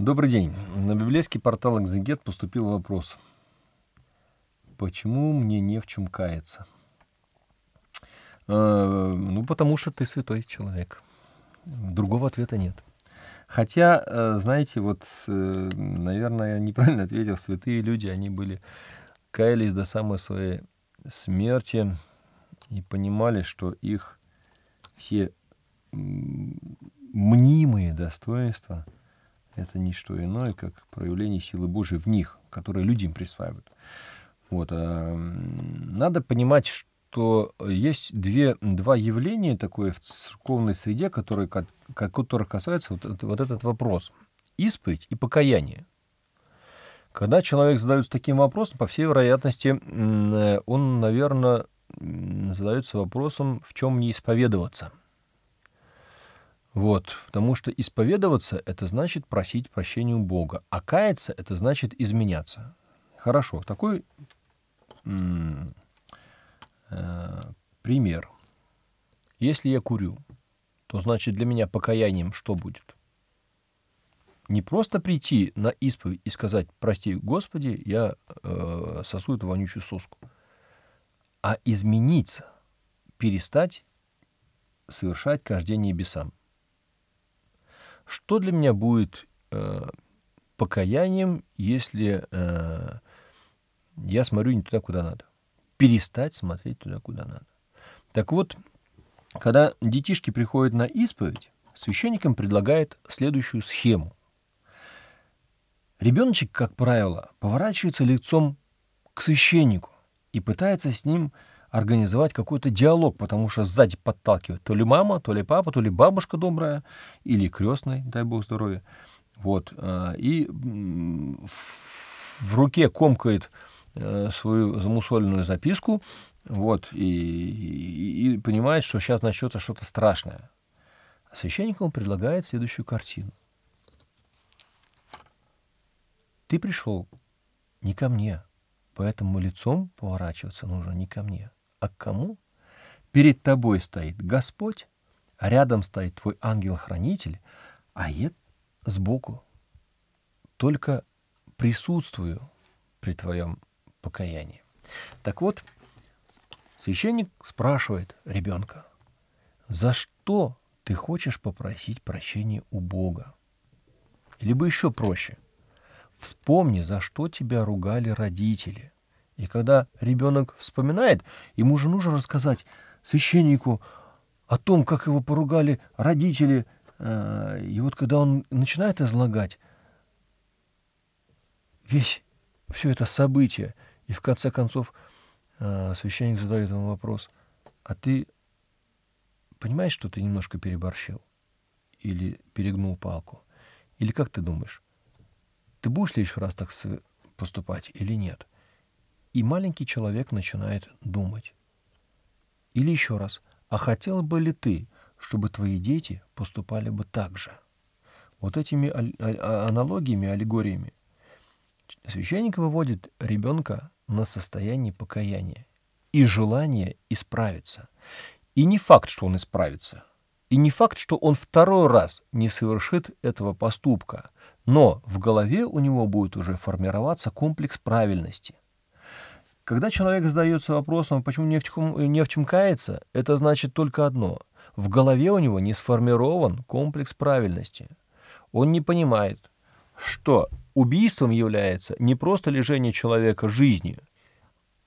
Добрый день. На библейский портал «Экзегет» поступил вопрос. Почему мне не в чем каяться? Э, ну, потому что ты святой человек. Другого ответа нет. Хотя, э, знаете, вот, э, наверное, я неправильно ответил. Святые люди, они были, каялись до самой своей смерти и понимали, что их все мнимые достоинства – это не что иное, как проявление силы Божией в них, которые люди им присваивают. Вот. А, надо понимать, что есть две, два явления такое в церковной среде, которые, которых касается вот, вот этот вопрос. Исповедь и покаяние. Когда человек задается таким вопросом, по всей вероятности, э, он, наверное, задается вопросом, в чем не исповедоваться – вот, потому что исповедоваться — это значит просить прощения у Бога, а каяться — это значит изменяться. Хорошо, такой э, пример. Если я курю, то значит для меня покаянием что будет? Не просто прийти на исповедь и сказать «Прости, Господи, я э, сосу эту вонючую соску», а измениться, перестать совершать каждый день небесам. Что для меня будет э, покаянием, если э, я смотрю не туда, куда надо? Перестать смотреть туда, куда надо. Так вот, когда детишки приходят на исповедь, священникам предлагает следующую схему. Ребеночек, как правило, поворачивается лицом к священнику и пытается с ним организовать какой-то диалог, потому что сзади подталкивают, то ли мама, то ли папа, то ли бабушка добрая, или крестный, дай бог здоровья. Вот. Э, и в руке комкает э, свою замусоленную записку, вот, и, и, и понимает, что сейчас начнется что-то страшное. А священник предлагает следующую картину. Ты пришел не ко мне, поэтому лицом поворачиваться нужно не ко мне, а кому? Перед тобой стоит Господь, а рядом стоит твой ангел-хранитель, а я сбоку. Только присутствую при твоем покаянии. Так вот, священник спрашивает ребенка, за что ты хочешь попросить прощения у Бога? Либо еще проще, вспомни, за что тебя ругали родители – и когда ребенок вспоминает, ему же нужно рассказать священнику о том, как его поругали родители. Э, и вот когда он начинает излагать весь все это событие, и в конце концов э, священник задает ему вопрос, а ты понимаешь, что ты немножко переборщил или перегнул палку? Или как ты думаешь, ты будешь ли еще раз так поступать или нет? и маленький человек начинает думать. Или еще раз, а хотел бы ли ты, чтобы твои дети поступали бы так же? Вот этими а, аналогиями, аллегориями священник выводит ребенка на состояние покаяния и желание исправиться. И не факт, что он исправится. И не факт, что он второй раз не совершит этого поступка. Но в голове у него будет уже формироваться комплекс правильности – когда человек задается вопросом, почему не в чем, не в чем каяться, это значит только одно – в голове у него не сформирован комплекс правильности. Он не понимает, что убийством является не просто лишение человека жизни,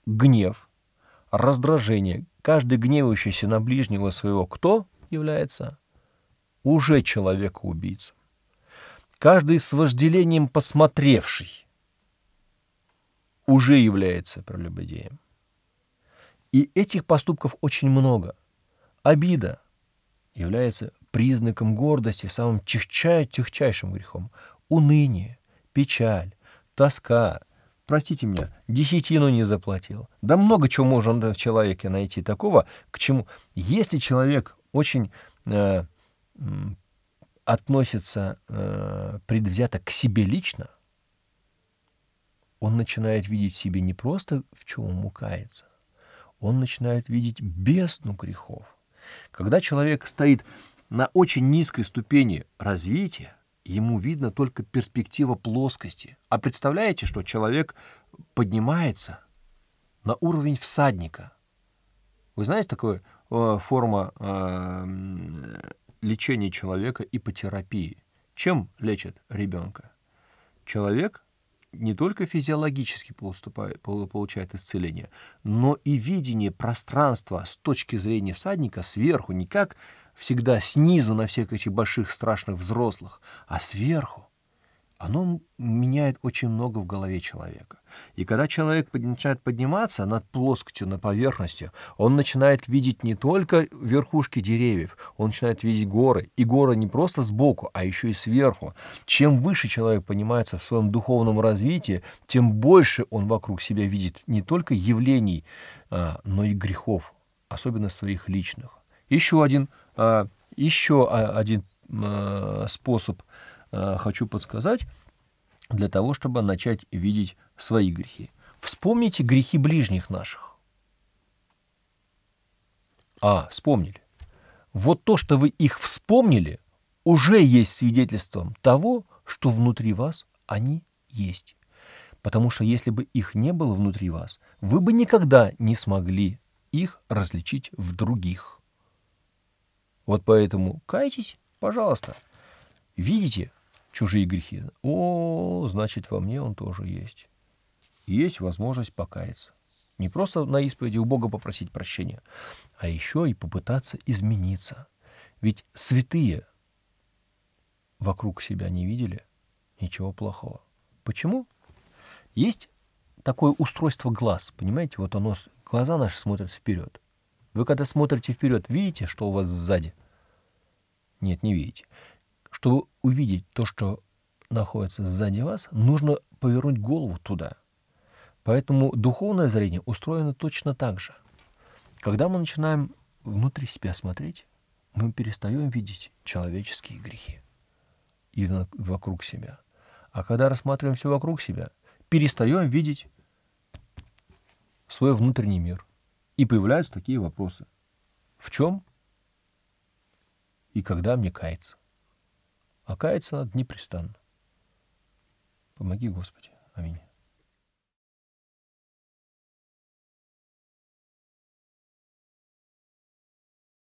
гнев, раздражение. Каждый гневающийся на ближнего своего кто является? Уже человека-убийцем. Каждый с вожделением посмотревший уже является прелюбодеем. И этих поступков очень много. Обида является признаком гордости, самым тихчайшим грехом. Уныние, печаль, тоска, простите меня, десятину не заплатил. Да много чего можно в человеке найти такого, к чему, если человек очень э, относится э, предвзято к себе лично, он начинает видеть себе не просто, в чем он мукается, он начинает видеть бесну грехов. Когда человек стоит на очень низкой ступени развития, ему видно только перспектива плоскости. А представляете, что человек поднимается на уровень всадника? Вы знаете, такое э, форма э, лечения человека ипотерапии. Чем лечат ребенка? Человек не только физиологически получает исцеление, но и видение пространства с точки зрения всадника сверху, не как всегда снизу на всех этих больших страшных взрослых, а сверху оно меняет очень много в голове человека. И когда человек начинает подниматься над плоскостью, на поверхностью, он начинает видеть не только верхушки деревьев, он начинает видеть горы. И горы не просто сбоку, а еще и сверху. Чем выше человек понимается в своем духовном развитии, тем больше он вокруг себя видит не только явлений, а, но и грехов, особенно своих личных. Еще один, а, еще один а, способ – Э, хочу подсказать для того, чтобы начать видеть свои грехи. Вспомните грехи ближних наших. А, вспомнили. Вот то, что вы их вспомнили, уже есть свидетельством того, что внутри вас они есть. Потому что если бы их не было внутри вас, вы бы никогда не смогли их различить в других. Вот поэтому кайтесь, пожалуйста. Видите, чужие грехи. О, значит, во мне он тоже есть. есть возможность покаяться. Не просто на исповеди у Бога попросить прощения, а еще и попытаться измениться. Ведь святые вокруг себя не видели ничего плохого. Почему? Есть такое устройство глаз, понимаете? Вот оно, глаза наши смотрят вперед. Вы когда смотрите вперед, видите, что у вас сзади? Нет, не видите. Чтобы увидеть то, что находится сзади вас, нужно повернуть голову туда. Поэтому духовное зрение устроено точно так же. Когда мы начинаем внутри себя смотреть, мы перестаем видеть человеческие грехи и вокруг себя. А когда рассматриваем все вокруг себя, перестаем видеть свой внутренний мир. И появляются такие вопросы. В чем и когда мне каяться? а каяться надо непрестанно. Помоги, Господи. Аминь.